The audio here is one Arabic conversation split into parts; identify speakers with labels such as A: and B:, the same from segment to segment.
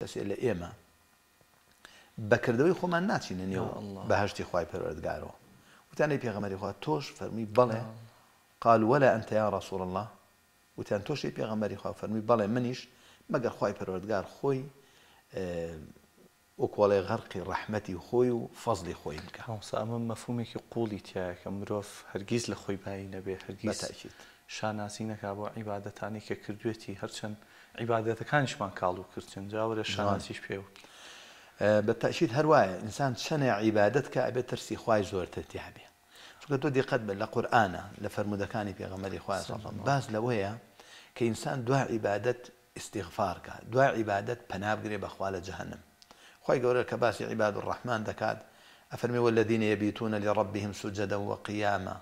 A: تسئل إما دوي خو من ناتين إنه بهشتي خواي برد قارو وتاني بيا غماري خوا توش فرمي بلى آه. قال ولا أنت يا رسول الله وتان توش بيا غماري خوا فرمي بلى منيش ما قال خواي برد قار خوي وكوالي اه، غرق رحمتي خوي وفضلي خوي مكا. آه، سأمام مفهومي كي قولي تياك أمروف هرقيز لخوي باينة بي هرقيز. بتأكيد. شاناسی نەکا بۆ عیباەتانی کە کردوێتی هەرچەند عیباەتەکانیشمان کاڵ و کردن جاوەرە شاناسیش پێوە بە تاشید هەروایە ئینسان چەنێ عیباەت کە ئەبێت ترسی خوای زۆرتەتی هەبێ چکە تۆ دیقەت بە لە قورآانە لە فرەرمودەکانی پێغەمەری خوازڵم باز لەوەیە کە ئینسان دو عیباەت استیغفارکە دو عیباەت پەنابگرێ بەخوا لە جهنم خی گەورە کە باسی عیباد و ڕحمان دەکات ئەفەرمیوە لە دینێ بیتونە لە ڕبیهم سوجدە وە قیامە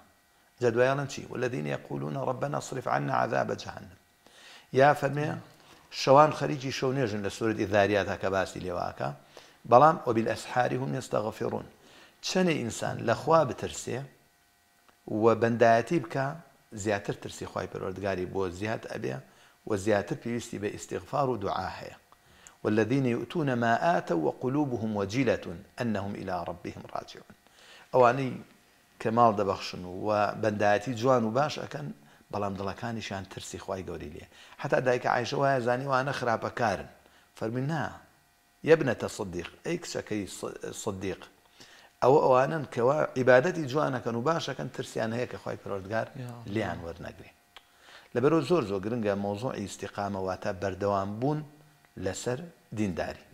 A: جدوير چی والذين يقولون ربنا اصرف عنا عذاب جهنم يا فمي شوان خريجي شو نجن لسورة الذاريات هكا کە باسی وبالأسحار هم يستغفرون شن إنسان لخوا بترسي و بەندایەتی زياتر ترسي خواي بالورد قالي بو زيات أبي و بيستي باستغفار ودعاء ئیسیغفار والذين يؤتون ما آتوا وقلوبهم وجلة أنهم إلى ربهم راجعون أواني کەماڵ دەبەخشن و بەندایەتی جوان و باش ئەەکەن بەڵام دڵەکانیشان ترسی خی گەوری لێ حتا دایکە عیشە وایە زانی وانە خراپەکارن فەرمین نا یەبنەتە صدیق ئەی کچەکەی صدیق ئەوە ئەوانن کەوا عیباەتی جوانەکەن و باشەکەن ترسیان هەیە کە خی پرۆردگار لیان وەرنەگری لەبەرەوە زۆر زۆر گرنگە مۆزۆ ئیسیقامەواتە بەردەوام بوون لەسەر دینداری.